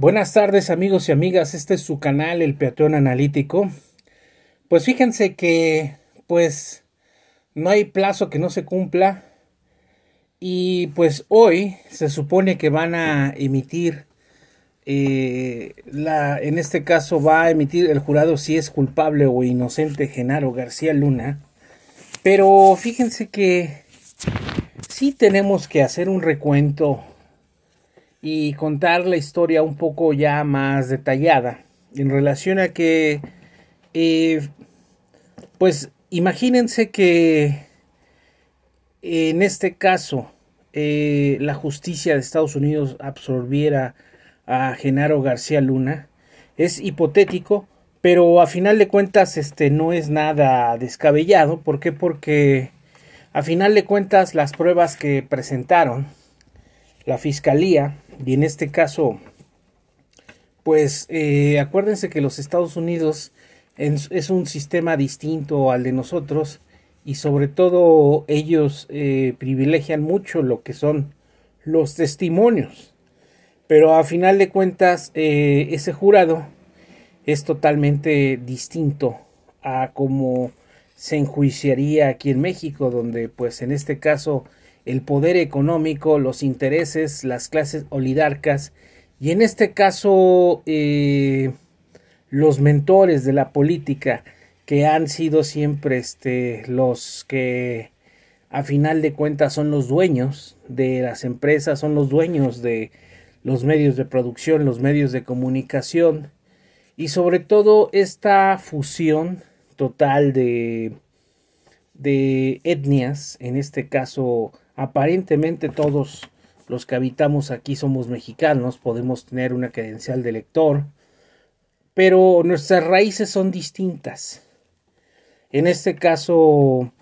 Buenas tardes amigos y amigas, este es su canal El Peatón Analítico. Pues fíjense que pues no hay plazo que no se cumpla y pues hoy se supone que van a emitir eh, la, en este caso va a emitir el jurado si es culpable o inocente Genaro García Luna. Pero fíjense que sí tenemos que hacer un recuento y contar la historia un poco ya más detallada en relación a que, eh, pues imagínense que en este caso eh, la justicia de Estados Unidos absorbiera a Genaro García Luna, es hipotético, pero a final de cuentas este no es nada descabellado, ¿por qué? Porque a final de cuentas las pruebas que presentaron la fiscalía y en este caso, pues eh, acuérdense que los Estados Unidos es un sistema distinto al de nosotros y sobre todo ellos eh, privilegian mucho lo que son los testimonios. Pero a final de cuentas, eh, ese jurado es totalmente distinto a como se enjuiciaría aquí en México, donde pues en este caso el poder económico, los intereses, las clases oligarcas y en este caso eh, los mentores de la política que han sido siempre este, los que a final de cuentas son los dueños de las empresas, son los dueños de los medios de producción, los medios de comunicación y sobre todo esta fusión total de, de etnias, en este caso aparentemente todos los que habitamos aquí somos mexicanos, podemos tener una credencial de lector, pero nuestras raíces son distintas. En este caso,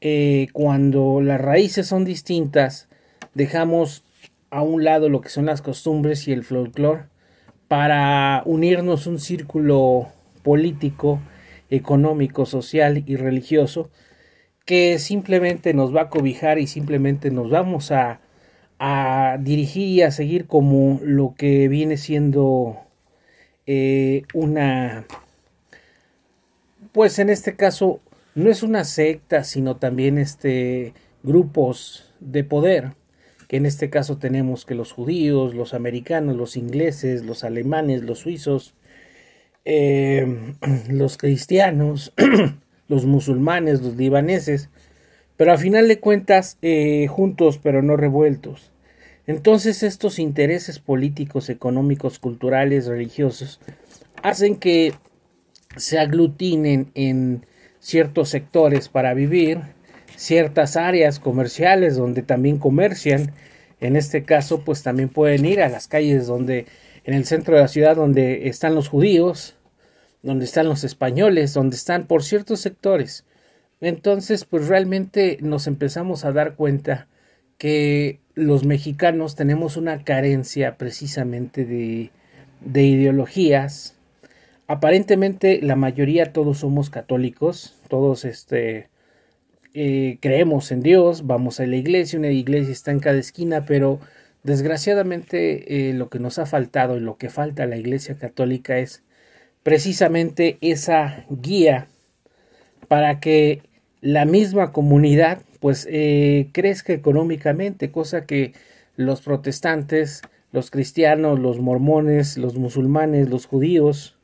eh, cuando las raíces son distintas, dejamos a un lado lo que son las costumbres y el folclore para unirnos un círculo político económico, social y religioso que simplemente nos va a cobijar y simplemente nos vamos a, dirigir y a seguir como lo que viene siendo eh, una, pues en este caso no es una secta, sino también este grupos de poder, que en este caso tenemos que los judíos, los americanos, los ingleses, los alemanes, los suizos, eh, los cristianos, los musulmanes, los libaneses, pero a final de cuentas eh, juntos pero no revueltos. Entonces estos intereses políticos, económicos, culturales, religiosos, hacen que se aglutinen en ciertos sectores para vivir, ciertas áreas comerciales donde también comercian, en este caso pues también pueden ir a las calles donde en el centro de la ciudad donde están los judíos, donde están los españoles, donde están por ciertos sectores. Entonces, pues realmente nos empezamos a dar cuenta que los mexicanos tenemos una carencia precisamente de, de ideologías. Aparentemente la mayoría todos somos católicos, todos este, eh, creemos en Dios, vamos a la iglesia, una iglesia está en cada esquina, pero desgraciadamente eh, lo que nos ha faltado y lo que falta a la iglesia católica es precisamente esa guía para que la misma comunidad pues eh, crezca económicamente, cosa que los protestantes, los cristianos, los mormones, los musulmanes, los judíos,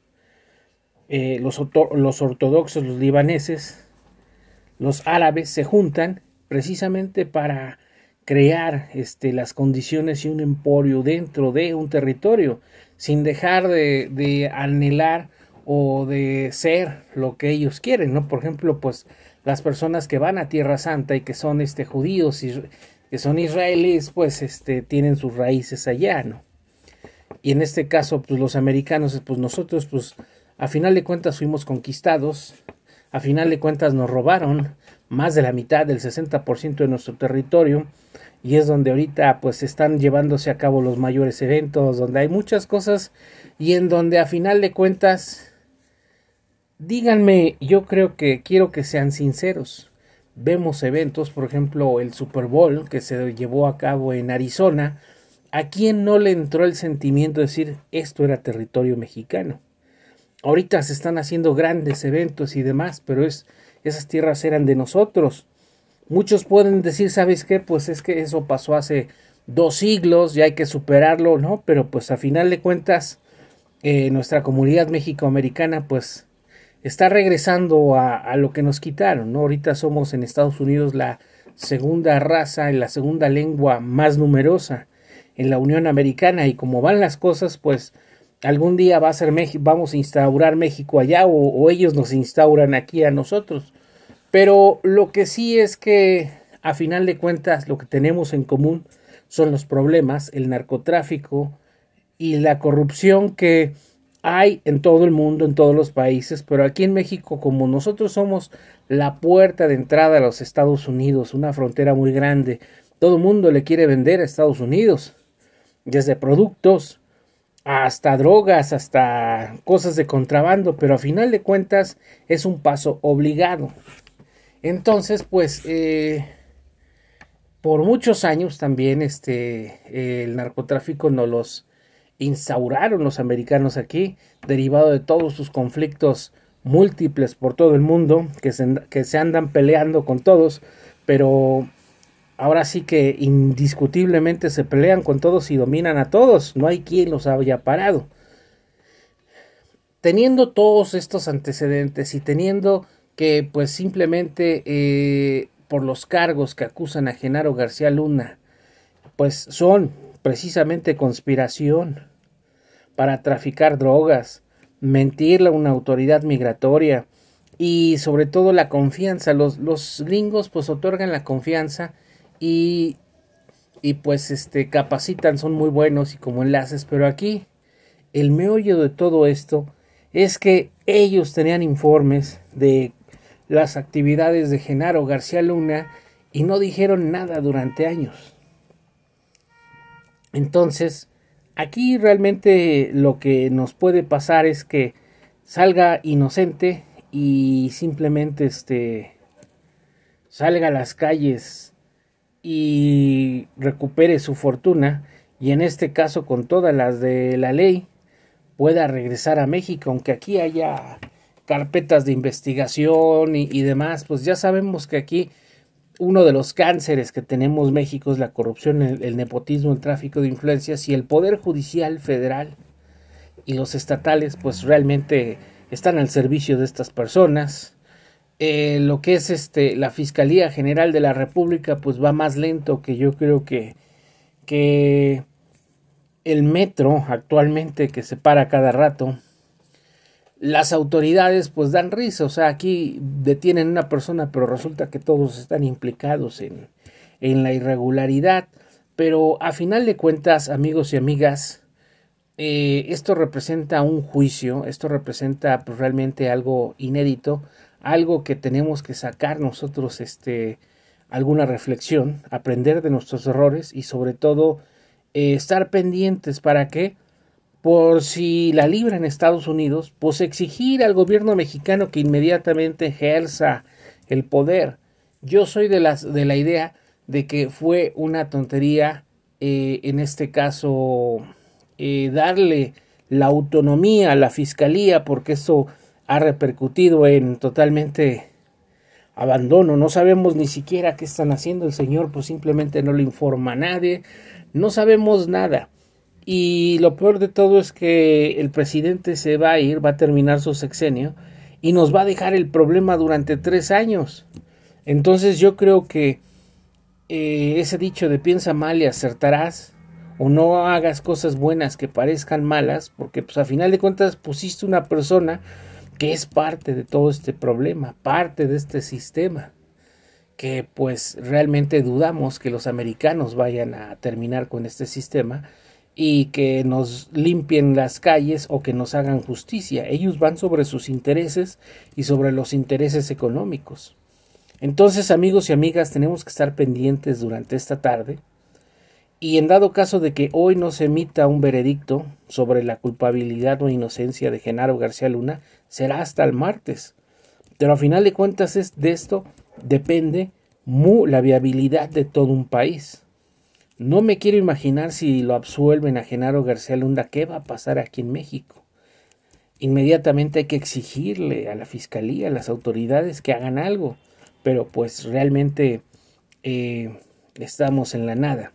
eh, los, ortodoxos, los libaneses, los árabes se juntan precisamente para crear este, las condiciones y un emporio dentro de un territorio, sin dejar de anhelar o de ser lo que ellos quieren, ¿no? Por ejemplo, pues las personas que van a Tierra Santa y que son este judíos y que son israelíes, pues este tienen sus raíces allá, ¿no? Y en este caso, pues los americanos, pues nosotros, pues a final de cuentas fuimos conquistados, a final de cuentas nos robaron más de la mitad, del 60% de nuestro territorio, y es donde ahorita pues están llevándose a cabo los mayores eventos, donde hay muchas cosas y en donde a final de cuentas díganme, yo creo que quiero que sean sinceros. Vemos eventos, por ejemplo, el Super Bowl que se llevó a cabo en Arizona. ¿A quién no le entró el sentimiento de decir esto era territorio mexicano? Ahorita se están haciendo grandes eventos y demás, pero es, esas tierras eran de nosotros. Muchos pueden decir, ¿sabes qué? Pues es que eso pasó hace dos siglos, y hay que superarlo, ¿no? Pero pues a final de cuentas, eh, nuestra comunidad mexicoamericana, pues está regresando a, lo que nos quitaron, ¿no? Ahorita somos en Estados Unidos la segunda raza y la segunda lengua más numerosa en la Unión Americana y como van las cosas, pues algún día va a ser México, vamos a instaurar México allá o ellos nos instauran aquí a nosotros. Pero lo que sí es que a final de cuentas lo que tenemos en común son los problemas, el narcotráfico y la corrupción que hay en todo el mundo, en todos los países, pero aquí en México, como nosotros somos la puerta de entrada a los Estados Unidos, una frontera muy grande, todo el mundo le quiere vender a Estados Unidos, desde productos hasta drogas, hasta cosas de contrabando, pero a final de cuentas es un paso obligado. Entonces, pues, eh, por muchos años también este, el narcotráfico no los instauraron los americanos aquí, derivado de todos sus conflictos múltiples por todo el mundo, que se, que se andan peleando con todos, pero ahora sí que indiscutiblemente se pelean con todos y dominan a todos, no hay quien los haya parado. Teniendo todos estos antecedentes y teniendo que pues simplemente eh, por los cargos que acusan a Genaro García Luna, pues son precisamente conspiración para traficar drogas, mentirle a una autoridad migratoria y sobre todo la confianza. Los, los gringos pues otorgan la confianza y, y pues este, capacitan, son muy buenos y como enlaces, pero aquí el meollo de todo esto es que ellos tenían informes de las actividades de Genaro García Luna y no dijeron nada durante años. Entonces, aquí realmente lo que nos puede pasar es que salga inocente y simplemente este salga a las calles y recupere su fortuna y en este caso con todas las de la ley pueda regresar a México, aunque aquí haya carpetas de investigación y, y demás, pues ya sabemos que aquí uno de los cánceres que tenemos México es la corrupción, el, nepotismo, el tráfico de influencias y el Poder Judicial Federal y los estatales pues realmente están al servicio de estas personas. Eh, lo que es este, la Fiscalía General de la República pues va más lento que yo creo que, que el metro actualmente que se para cada rato las autoridades pues dan risa, o sea, aquí detienen a una persona, pero resulta que todos están implicados en, la irregularidad. Pero a final de cuentas, amigos y amigas, eh, esto representa un juicio, esto representa pues, realmente algo inédito, algo que tenemos que sacar nosotros este, alguna reflexión, aprender de nuestros errores y sobre todo eh, estar pendientes para que por si la libra en Estados Unidos, pues exigir al gobierno mexicano que inmediatamente ejerza el poder. Yo soy de, de la idea de que fue una tontería, eh, en este caso, eh, darle la autonomía a la fiscalía, porque eso ha repercutido en totalmente abandono. No sabemos ni siquiera qué están haciendo el señor, pues simplemente no le informa a nadie. No sabemos nada. Y lo peor de todo es que el presidente se va a ir, va a terminar su sexenio y nos va a dejar el problema durante tres años. Entonces yo creo que eh, ese dicho de piensa mal y acertarás o no hagas cosas buenas que parezcan malas, porque pues a final de cuentas pusiste una persona que es parte de todo este problema, parte de este sistema, que pues realmente dudamos que los americanos vayan a terminar con este sistema, y que nos limpien las calles o que nos hagan justicia. Ellos van sobre sus intereses y sobre los intereses económicos. Entonces, amigos y amigas, tenemos que estar pendientes durante esta tarde y en dado caso de que hoy no se emita un veredicto sobre la culpabilidad o inocencia de Genaro García Luna, será hasta el martes. Pero a final de cuentas es de esto depende la viabilidad de todo un país. No me quiero imaginar si lo absuelven a Genaro García Lunda, ¿qué va a pasar aquí en México? Inmediatamente hay que exigirle a la fiscalía, a las autoridades que hagan algo, pero pues realmente eh, estamos en la nada.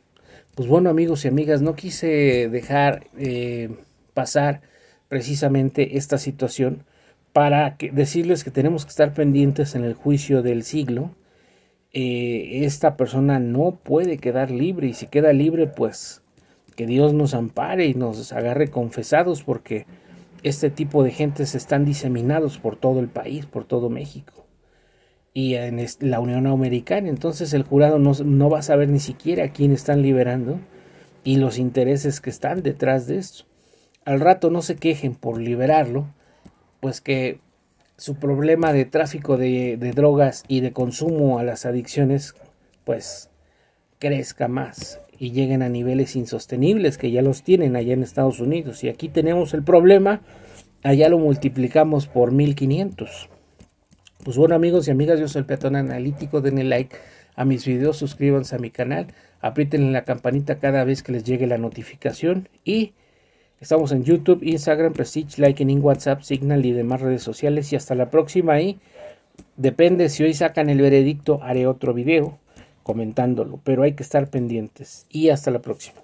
Pues bueno amigos y amigas, no quise dejar eh, pasar precisamente esta situación para decirles que tenemos que estar pendientes en el juicio del siglo eh, esta persona no puede quedar libre y si queda libre pues que Dios nos ampare y nos agarre confesados porque este tipo de gentes están diseminados por todo el país, por todo México y en la Unión Americana. Entonces el jurado no, no, va a saber ni siquiera a quién están liberando y los intereses que están detrás de esto. Al rato no se quejen por liberarlo, pues que su problema de tráfico de, drogas y de consumo a las adicciones, pues crezca más y lleguen a niveles insostenibles que ya los tienen allá en Estados Unidos. Y aquí tenemos el problema, allá lo multiplicamos por 1500. Pues bueno amigos y amigas, yo soy el peatón analítico, denle like a mis videos, suscríbanse a mi canal, aprieten la campanita cada vez que les llegue la notificación y Estamos en YouTube, Instagram, Prestige, Likening, WhatsApp, Signal y demás redes sociales. Y hasta la próxima. Y depende si hoy sacan el veredicto, haré otro video comentándolo. Pero hay que estar pendientes. Y hasta la próxima.